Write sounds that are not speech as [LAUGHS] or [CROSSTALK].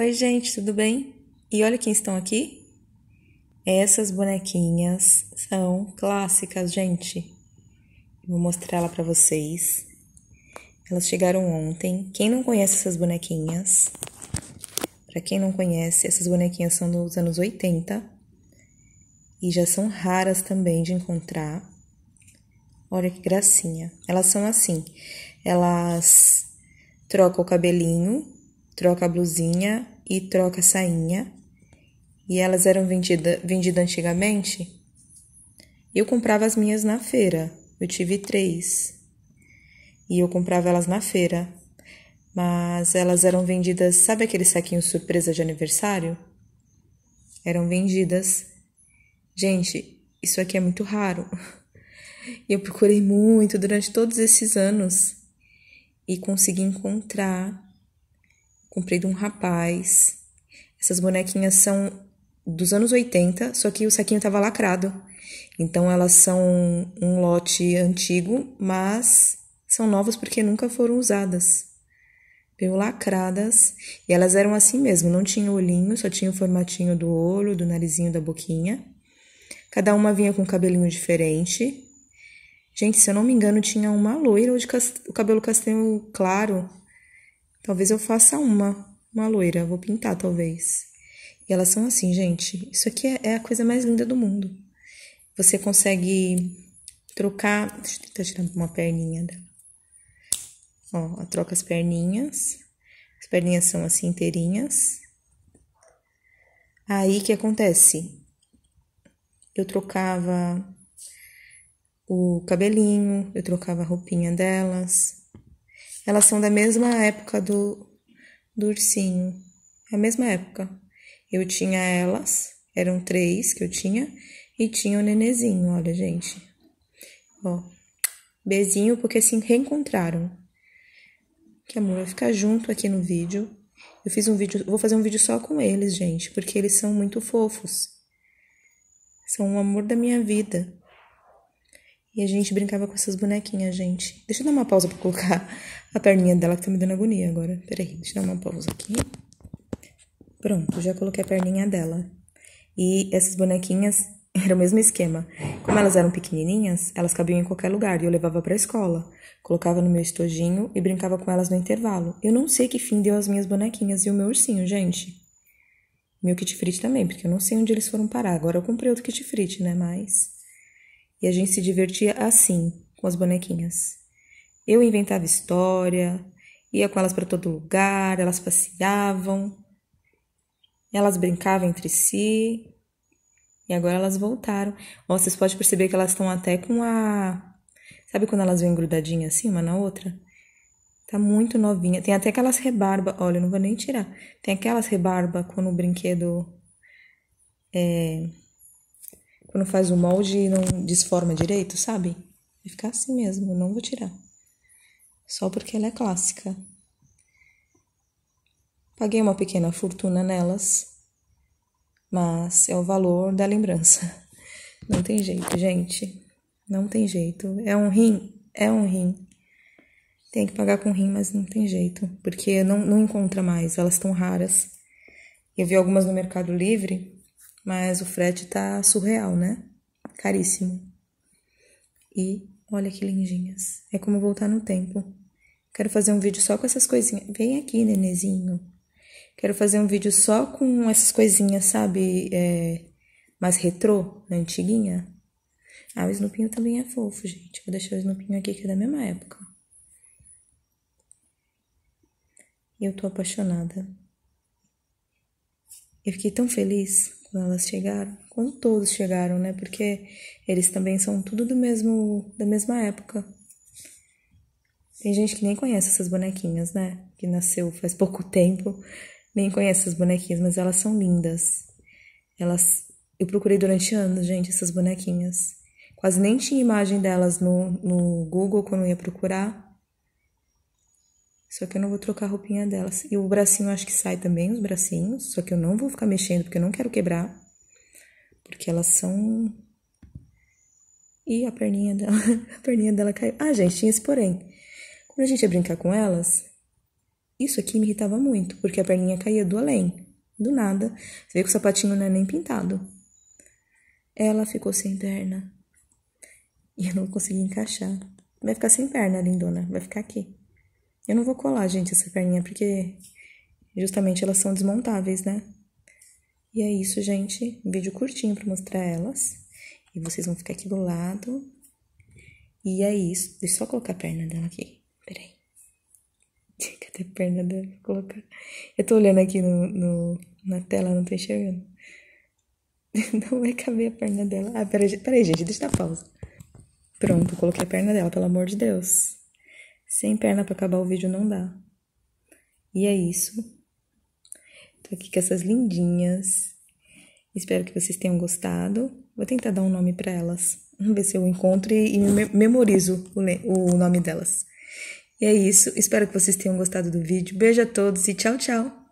Oi, gente, tudo bem? E olha quem estão aqui. Essas bonequinhas são clássicas, gente. Vou mostrar ela para vocês. Elas chegaram ontem. Quem não conhece essas bonequinhas? Para quem não conhece, essas bonequinhas são dos anos 80 e já são raras também de encontrar. Olha que gracinha. Elas são assim. Elas trocam o cabelinho troca a blusinha e troca a sainha. E elas eram vendidas vendida antigamente. Eu comprava as minhas na feira. Eu tive três. E eu comprava elas na feira. Mas elas eram vendidas, sabe aquele saquinho surpresa de aniversário? Eram vendidas. Gente, isso aqui é muito raro. E [LAUGHS] eu procurei muito durante todos esses anos e consegui encontrar Comprei de um rapaz. Essas bonequinhas são dos anos 80, só que o saquinho estava lacrado. Então elas são um lote antigo, mas são novas porque nunca foram usadas. Pelo lacradas, e elas eram assim mesmo, não tinha olhinho, só tinha o formatinho do olho, do narizinho, da boquinha. Cada uma vinha com um cabelinho diferente. Gente, se eu não me engano, tinha uma loira ou de cast... o cabelo castanho claro, Talvez eu faça uma, uma loira, vou pintar talvez. E elas são assim, gente. Isso aqui é, é a coisa mais linda do mundo. Você consegue trocar. Deixa eu tentar tirar uma perninha dela. Ó, troca as perninhas. As perninhas são assim inteirinhas. Aí que acontece? Eu trocava o cabelinho, eu trocava a roupinha delas, elas são da mesma época do, do ursinho. A mesma época. Eu tinha elas, eram três que eu tinha, e tinha o nenezinho, olha, gente. Ó, bezinho porque se reencontraram. Que amor, vai ficar junto aqui no vídeo. Eu fiz um vídeo, vou fazer um vídeo só com eles, gente, porque eles são muito fofos. São o amor da minha vida. E a gente brincava com essas bonequinhas, gente. Deixa eu dar uma pausa pra colocar a perninha dela que tá me dando agonia agora. Peraí, deixa eu dar uma pausa aqui. Pronto, já coloquei a perninha dela. E essas bonequinhas [LAUGHS] era o mesmo esquema. Como elas eram pequenininhas, elas cabiam em qualquer lugar e eu levava para a escola. Colocava no meu estojinho e brincava com elas no intervalo. Eu não sei que fim deu as minhas bonequinhas e o meu ursinho, gente. Meu kit frit também, porque eu não sei onde eles foram parar. Agora eu comprei outro kit frit, né? Mas e a gente se divertia assim, com as bonequinhas. Eu inventava história, ia com elas para todo lugar, elas passeavam, elas brincavam entre si. E agora elas voltaram. Ó, vocês podem perceber que elas estão até com a. Sabe quando elas vêm grudadinhas assim, uma na outra? Tá muito novinha. Tem até aquelas rebarba. Olha, eu não vou nem tirar. Tem aquelas rebarba quando o brinquedo. É, quando faz o molde e não desforma direito, sabe? Vai ficar assim mesmo, eu não vou tirar. Só porque ela é clássica. Paguei uma pequena fortuna nelas, mas é o valor da lembrança. [LAUGHS] Não tem jeito, gente. Não tem jeito. É um rim? É um rim. Tem que pagar com rim, mas não tem jeito, porque não, não encontra mais, elas estão raras. Eu vi algumas no Mercado Livre, mas o frete tá surreal, né? Caríssimo. E olha que lindinhas. É como voltar no tempo. Quero fazer um vídeo só com essas coisinhas. Vem aqui, nenenzinho. Quero fazer um vídeo só com essas coisinhas, sabe? É, mais retrô, antiguinha. Ah, o Snoopinho também é fofo, gente. Vou deixar o Snoopinho aqui, que é da mesma época. E eu tô apaixonada. Eu fiquei tão feliz quando elas chegaram, quando todos chegaram, né? Porque eles também são tudo do mesmo da mesma época. Tem gente que nem conhece essas bonequinhas, né? Que nasceu faz pouco tempo, nem conhece essas bonequinhas, mas elas são lindas. Elas eu procurei durante anos, gente, essas bonequinhas. Quase nem tinha imagem delas no, no Google quando eu ia procurar. Só que eu não vou trocar a roupinha delas. E o bracinho acho que sai também, os bracinhos. Só que eu não vou ficar mexendo, porque eu não quero quebrar. Porque elas são... E a perninha dela, [LAUGHS] a perninha dela caiu. Ah, gente, tinha esse porém. Quando a gente ia brincar com elas, isso aqui me irritava muito, porque a perninha caía do além. Do nada. Você vê que o sapatinho não é nem pintado. Ela ficou sem perna. E eu não consegui encaixar. Vai ficar sem perna, lindona. Vai ficar aqui. Eu não vou colar, gente, essa perninha, porque justamente elas são desmontáveis, né? E é isso, gente. Um vídeo curtinho pra mostrar elas. E vocês vão ficar aqui do lado. E é isso. Deixa eu só colocar a perna dela aqui. Peraí. [LAUGHS] Cadê a perna dela? Vou colocar. Eu tô olhando aqui no, no, na tela, não tô enxergando. [LAUGHS] Não vai caber a perna dela. Ah, peraí, peraí gente, deixa eu dar pausa. Pronto, coloquei a perna dela, pelo amor de Deus. Sem perna para acabar o vídeo não dá. E é isso. Tô aqui com essas lindinhas. Espero que vocês tenham gostado. Vou tentar dar um nome para elas. Vamos ver se eu encontro e, e me memorizo o, o nome delas. E é isso. Espero que vocês tenham gostado do vídeo. Beijo a todos e tchau, tchau!